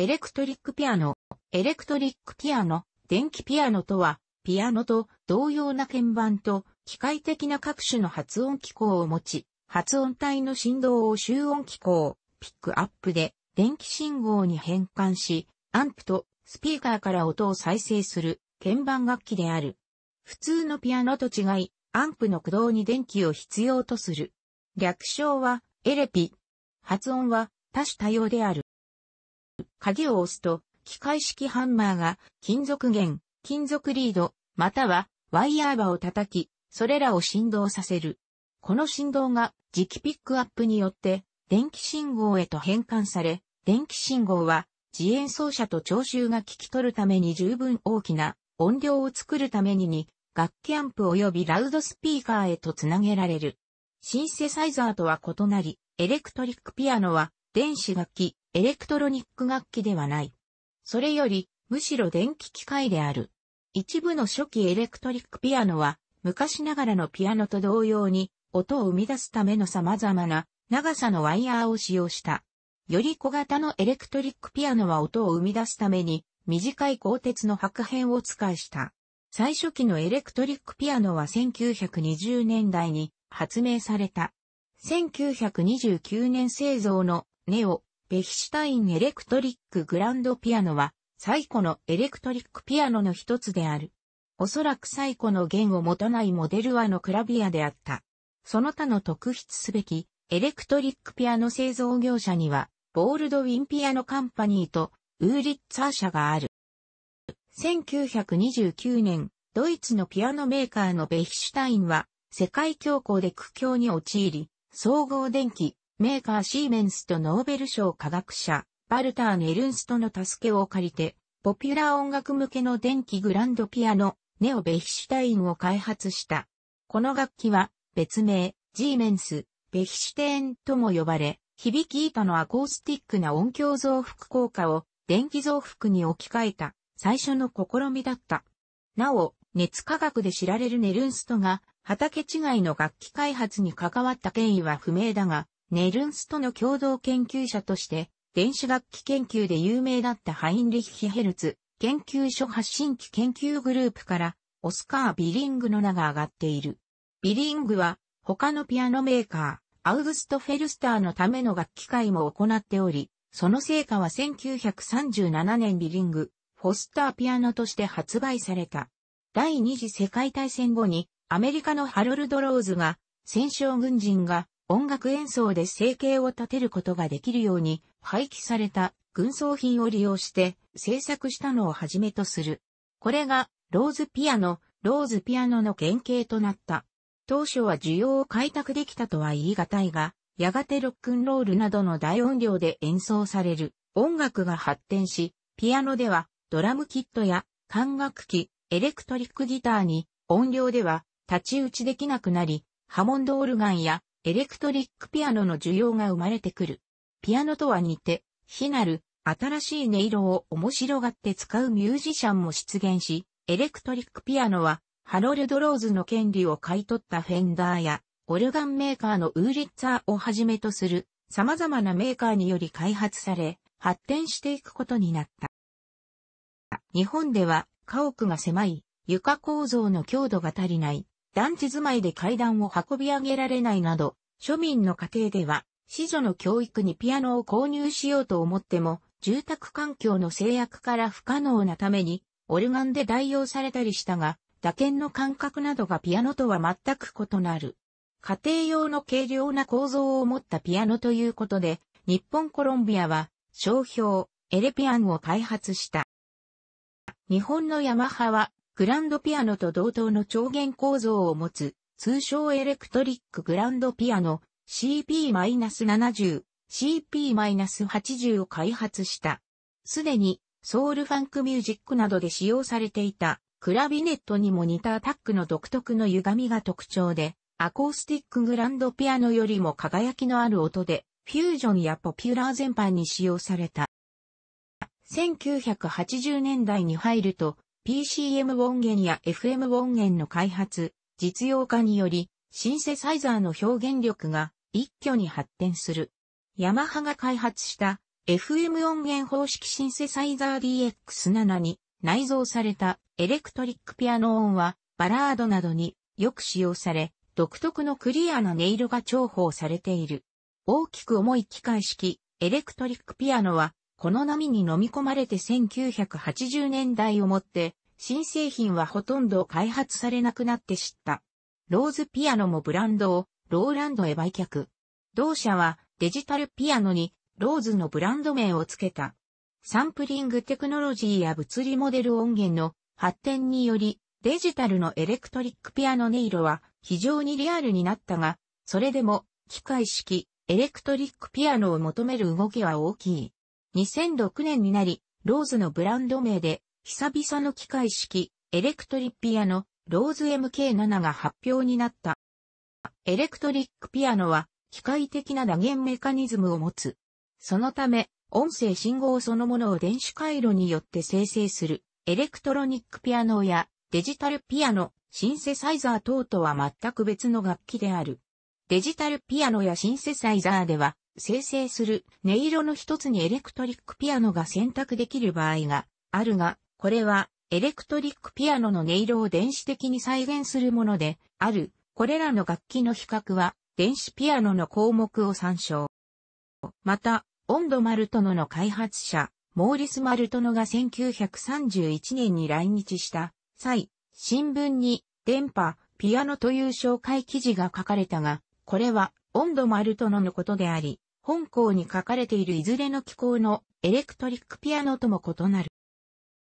エレクトリックピアノ。エレクトリックピアノ、電気ピアノとは、ピアノと同様な鍵盤と機械的な各種の発音機構を持ち、発音体の振動を集音機構、ピックアップで電気信号に変換し、アンプとスピーカーから音を再生する鍵盤楽器である。普通のピアノと違い、アンプの駆動に電気を必要とする。略称はエレピ。発音は多種多様である。鍵を押すと、機械式ハンマーが金属弦、金属リード、またはワイヤー場を叩き、それらを振動させる。この振動が磁気ピックアップによって電気信号へと変換され、電気信号は自演奏者と聴衆が聞き取るために十分大きな音量を作るためにに楽器アンプ及びラウドスピーカーへとつなげられる。シンセサイザーとは異なり、エレクトリックピアノは電子楽器、エレクトロニック楽器ではない。それより、むしろ電気機械である。一部の初期エレクトリックピアノは、昔ながらのピアノと同様に、音を生み出すための様々な長さのワイヤーを使用した。より小型のエレクトリックピアノは音を生み出すために、短い鋼鉄の白片を使いした。最初期のエレクトリックピアノは1920年代に発明された。1929年製造のネオ、ベヒシュタインエレクトリックグランドピアノは、最古のエレクトリックピアノの一つである。おそらく最古の弦を持たないモデルはのクラビアであった。その他の特筆すべき、エレクトリックピアノ製造業者には、ボールドウィンピアノカンパニーとウーリッツァー社がある。1929年、ドイツのピアノメーカーのベヒシュタインは、世界恐慌で苦境に陥り、総合電気、メーカーシーメンスとノーベル賞科学者、バルター・ネルンストの助けを借りて、ポピュラー音楽向けの電気グランドピアノ、ネオ・ベヒシュタインを開発した。この楽器は、別名、ジーメンス、ベヒシュテーンとも呼ばれ、響き板のアコースティックな音響増幅効果を電気増幅に置き換えた最初の試みだった。なお、熱科学で知られるネルンストが畑違いの楽器開発に関わった権威は不明だが、ネルンスとの共同研究者として、電子楽器研究で有名だったハインリッヒ・ヘルツ研究所発信機研究グループから、オスカー・ビリングの名が上がっている。ビリングは、他のピアノメーカー、アウグスト・フェルスターのための楽器会も行っており、その成果は1937年ビリング、フォスターピアノとして発売された。第二次世界大戦後に、アメリカのハロルド・ローズが、戦勝軍人が音楽演奏で生計を立てることができるように廃棄された軍装品を利用して制作したのをはじめとする。これがローズピアノ、ローズピアノの原型となった。当初は需要を開拓できたとは言い難いが、やがてロックンロールなどの大音量で演奏される音楽が発展し、ピアノではドラムキットや管楽器、エレクトリックギターに音量では太刀打ちできなくなり、ハモンドオルガンやエレクトリックピアノの需要が生まれてくる。ピアノとは似て、非なる、新しい音色を面白がって使うミュージシャンも出現し、エレクトリックピアノは、ハロルド・ローズの権利を買い取ったフェンダーや、オルガンメーカーのウーリッツァーをはじめとする、様々なメーカーにより開発され、発展していくことになった。日本では、家屋が狭い、床構造の強度が足りない、団地住まいで階段を運び上げられないなど、庶民の家庭では、子女の教育にピアノを購入しようと思っても、住宅環境の制約から不可能なために、オルガンで代用されたりしたが、打鍵の感覚などがピアノとは全く異なる。家庭用の軽量な構造を持ったピアノということで、日本コロンビアは、商標、エレピアンを開発した。日本のヤマハは、グランドピアノと同等の超弦構造を持つ、通称エレクトリックグランドピアノ CP-70、CP-80 を開発した。すでにソウルファンクミュージックなどで使用されていたクラビネットにも似たアタックの独特の歪みが特徴で、アコースティックグランドピアノよりも輝きのある音で、フュージョンやポピュラー全般に使用された。1980年代に入ると、PCM 音源や FM 音源の開発、実用化により、シンセサイザーの表現力が一挙に発展する。ヤマハが開発した FM 音源方式シンセサイザー DX7 に内蔵されたエレクトリックピアノ音はバラードなどによく使用され、独特のクリアな音色が重宝されている。大きく重い機械式エレクトリックピアノはこの波に飲み込まれて1980年代をもって新製品はほとんど開発されなくなって知った。ローズピアノもブランドをローランドへ売却。同社はデジタルピアノにローズのブランド名を付けた。サンプリングテクノロジーや物理モデル音源の発展によりデジタルのエレクトリックピアノ音色は非常にリアルになったが、それでも機械式エレクトリックピアノを求める動きは大きい。2006年になり、ローズのブランド名で久々の機械式、エレクトリックピアノ、ローズ MK7 が発表になった。エレクトリックピアノは、機械的な打弦メカニズムを持つ。そのため、音声信号そのものを電子回路によって生成する、エレクトロニックピアノや、デジタルピアノ、シンセサイザー等とは全く別の楽器である。デジタルピアノやシンセサイザーでは、生成する音色の一つにエレクトリックピアノが選択できる場合があるが、これは、エレクトリックピアノの音色を電子的に再現するもので、ある、これらの楽器の比較は、電子ピアノの項目を参照。また、オンド・マルトノの開発者、モーリス・マルトノが1931年に来日した際、新聞に電波、ピアノという紹介記事が書かれたが、これはオンド・マルトノのことであり、本校に書かれているいずれの機構のエレクトリックピアノとも異なる。